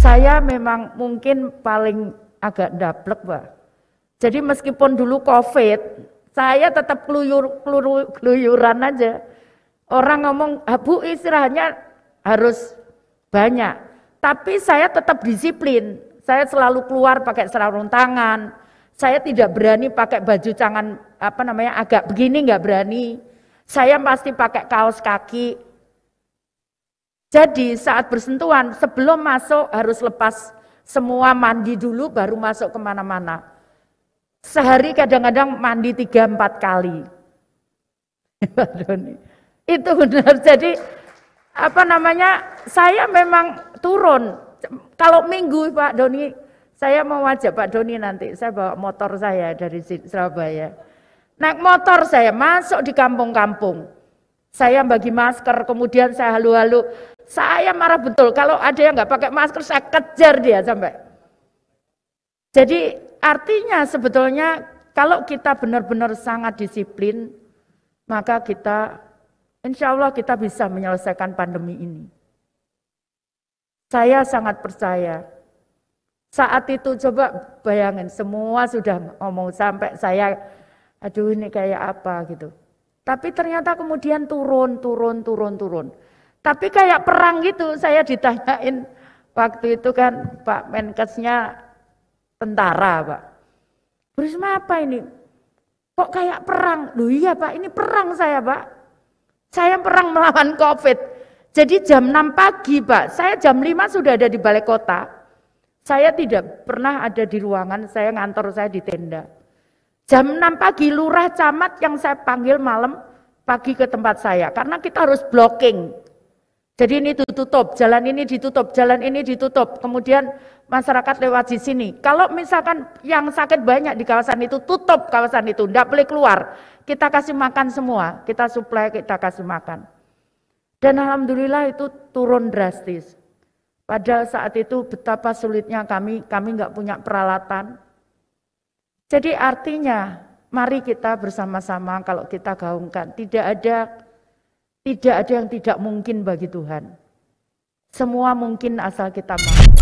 Saya memang mungkin paling agak daplek, Pak. Jadi meskipun dulu COVID, saya tetap keluyur, keluyur, keluyuran aja. Orang ngomong, ah, Bu istirahatnya harus banyak. Tapi saya tetap disiplin. Saya selalu keluar pakai sarung tangan. Saya tidak berani pakai baju tangan apa namanya agak begini nggak berani. Saya pasti pakai kaos kaki jadi saat bersentuhan sebelum masuk harus lepas semua mandi dulu baru masuk kemana-mana. Sehari kadang-kadang mandi tiga empat kali. Itu benar. Jadi apa namanya saya memang turun. Kalau minggu Pak Doni, saya mau wajak Pak Doni nanti, saya bawa motor saya dari Surabaya. Naik motor saya masuk di kampung-kampung saya bagi masker, kemudian saya halu-halu. Saya marah betul. Kalau ada yang nggak pakai masker, saya kejar dia sampai. Jadi artinya sebetulnya kalau kita benar-benar sangat disiplin, maka kita insya Allah kita bisa menyelesaikan pandemi ini. Saya sangat percaya. Saat itu coba bayangin, semua sudah ngomong sampai saya, aduh ini kayak apa gitu. Tapi ternyata kemudian turun, turun, turun, turun. Tapi kayak perang gitu, saya ditanyain waktu itu kan Pak Menkesnya tentara Pak. Burisma apa ini? Kok kayak perang? Loh iya Pak, ini perang saya Pak. Saya perang melawan COVID. Jadi jam 6 pagi Pak, saya jam 5 sudah ada di balai kota. Saya tidak pernah ada di ruangan, saya ngantor saya di tenda. Jam 6 pagi lurah camat yang saya panggil malam pagi ke tempat saya karena kita harus blocking. Jadi ini ditutup, jalan ini ditutup, jalan ini ditutup. Kemudian masyarakat lewat di sini. Kalau misalkan yang sakit banyak di kawasan itu tutup kawasan itu, tidak boleh keluar. Kita kasih makan semua, kita suplai, kita kasih makan. Dan alhamdulillah itu turun drastis. Padahal saat itu betapa sulitnya kami, kami nggak punya peralatan, jadi artinya mari kita bersama-sama kalau kita gaungkan tidak ada tidak ada yang tidak mungkin bagi Tuhan. Semua mungkin asal kita mau.